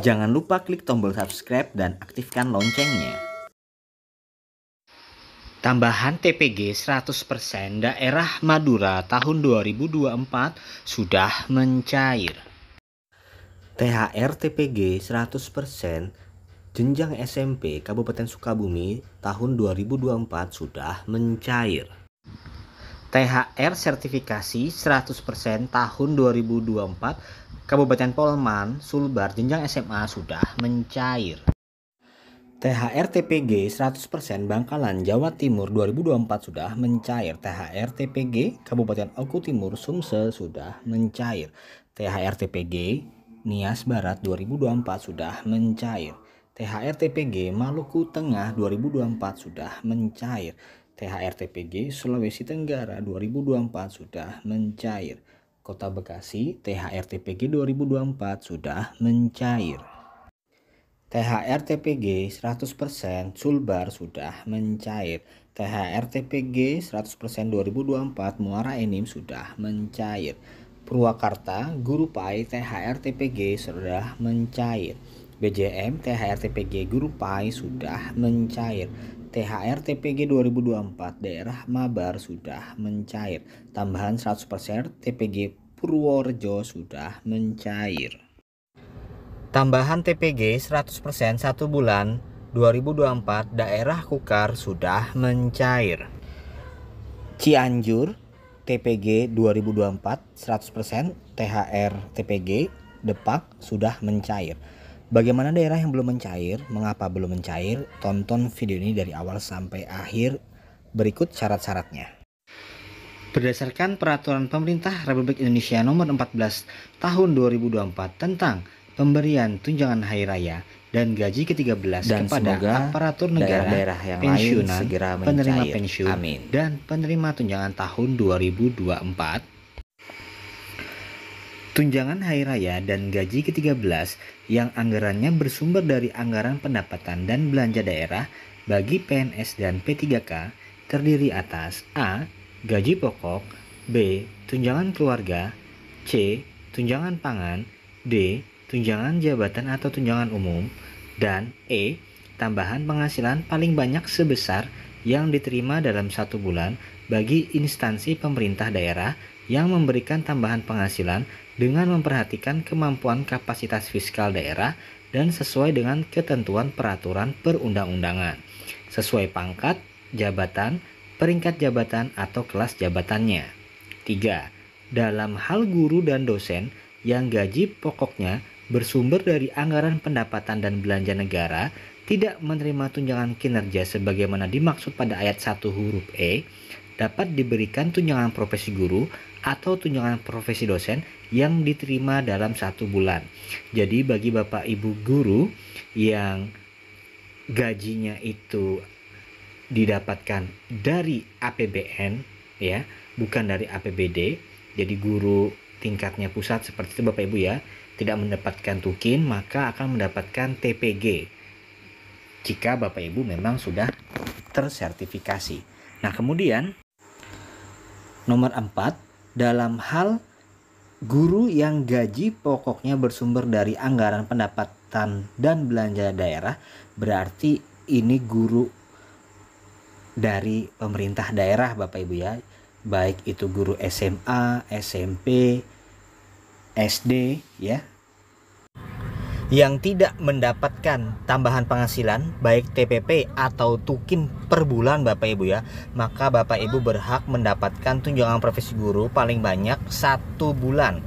Jangan lupa klik tombol subscribe dan aktifkan loncengnya. Tambahan TPG 100% daerah Madura tahun 2024 sudah mencair. THR TPG 100% jenjang SMP Kabupaten Sukabumi tahun 2024 sudah mencair. THR sertifikasi 100% tahun 2024 Kabupaten Polman, Sulbar, jenjang SMA sudah mencair. THR TPG 100% Bangkalan Jawa Timur 2024 sudah mencair. THR TPG Kabupaten Oku Timur Sumsel sudah mencair. THR TPG Nias Barat 2024 sudah mencair. THR TPG Maluku Tengah 2024 sudah mencair. THR TPG Sulawesi Tenggara 2024 sudah mencair. Kota Bekasi THR TPG 2024 sudah mencair. THR TPG 100% Sulbar sudah mencair. THR TPG 100% 2024 Muara Enim sudah mencair. Purwakarta, Guru Pai THR TPG sudah mencair. BJM THR TPG Guru Pai sudah mencair. THR TPG 2024 daerah Mabar sudah mencair. Tambahan 100% TPG Purworejo sudah mencair. Tambahan TPG 100% 1 bulan 2024 daerah Kukar sudah mencair. Cianjur TPG 2024 100% THR TPG Depak sudah mencair. Bagaimana daerah yang belum mencair? Mengapa belum mencair? Tonton video ini dari awal sampai akhir. Berikut syarat-syaratnya berdasarkan peraturan pemerintah Republik Indonesia nomor 14 tahun 2024 tentang pemberian tunjangan hari raya dan gaji ke-13 dan kepada aparatur negara, daerah -daerah yang pensiunan, lain penerima pensiun, Amin. dan penerima tunjangan tahun 2024 Tunjangan hari raya dan gaji ke-13 yang anggarannya bersumber dari anggaran pendapatan dan belanja daerah bagi PNS dan P3K terdiri atas A gaji pokok, B. tunjangan keluarga, C. tunjangan pangan, D. tunjangan jabatan atau tunjangan umum, dan E. tambahan penghasilan paling banyak sebesar yang diterima dalam satu bulan bagi instansi pemerintah daerah yang memberikan tambahan penghasilan dengan memperhatikan kemampuan kapasitas fiskal daerah dan sesuai dengan ketentuan peraturan perundang-undangan, sesuai pangkat, jabatan, peringkat jabatan atau kelas jabatannya. 3. Dalam hal guru dan dosen yang gaji pokoknya bersumber dari anggaran pendapatan dan belanja negara tidak menerima tunjangan kinerja sebagaimana dimaksud pada ayat 1 huruf E dapat diberikan tunjangan profesi guru atau tunjangan profesi dosen yang diterima dalam satu bulan. Jadi bagi Bapak Ibu guru yang gajinya itu didapatkan dari APBN ya, bukan dari APBD. Jadi guru tingkatnya pusat seperti itu Bapak Ibu ya, tidak mendapatkan tukin maka akan mendapatkan TPG. Jika Bapak Ibu memang sudah tersertifikasi. Nah, kemudian nomor 4 dalam hal guru yang gaji pokoknya bersumber dari anggaran pendapatan dan belanja daerah berarti ini guru dari pemerintah daerah Bapak Ibu ya baik itu guru SMA, SMP, SD ya yang tidak mendapatkan tambahan penghasilan baik TPP atau tukin per bulan Bapak Ibu ya maka Bapak Ibu berhak mendapatkan tunjangan profesi guru paling banyak satu bulan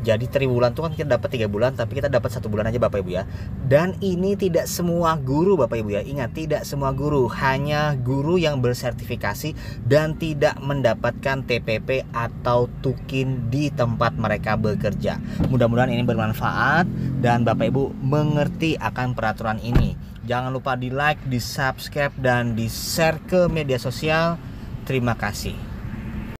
jadi triwulan tuh kan kita dapat tiga bulan tapi kita dapat satu bulan aja bapak ibu ya dan ini tidak semua guru bapak ibu ya ingat tidak semua guru hanya guru yang bersertifikasi dan tidak mendapatkan TPP atau tukin di tempat mereka bekerja mudah-mudahan ini bermanfaat dan bapak ibu mengerti akan peraturan ini jangan lupa di like di subscribe dan di share ke media sosial terima kasih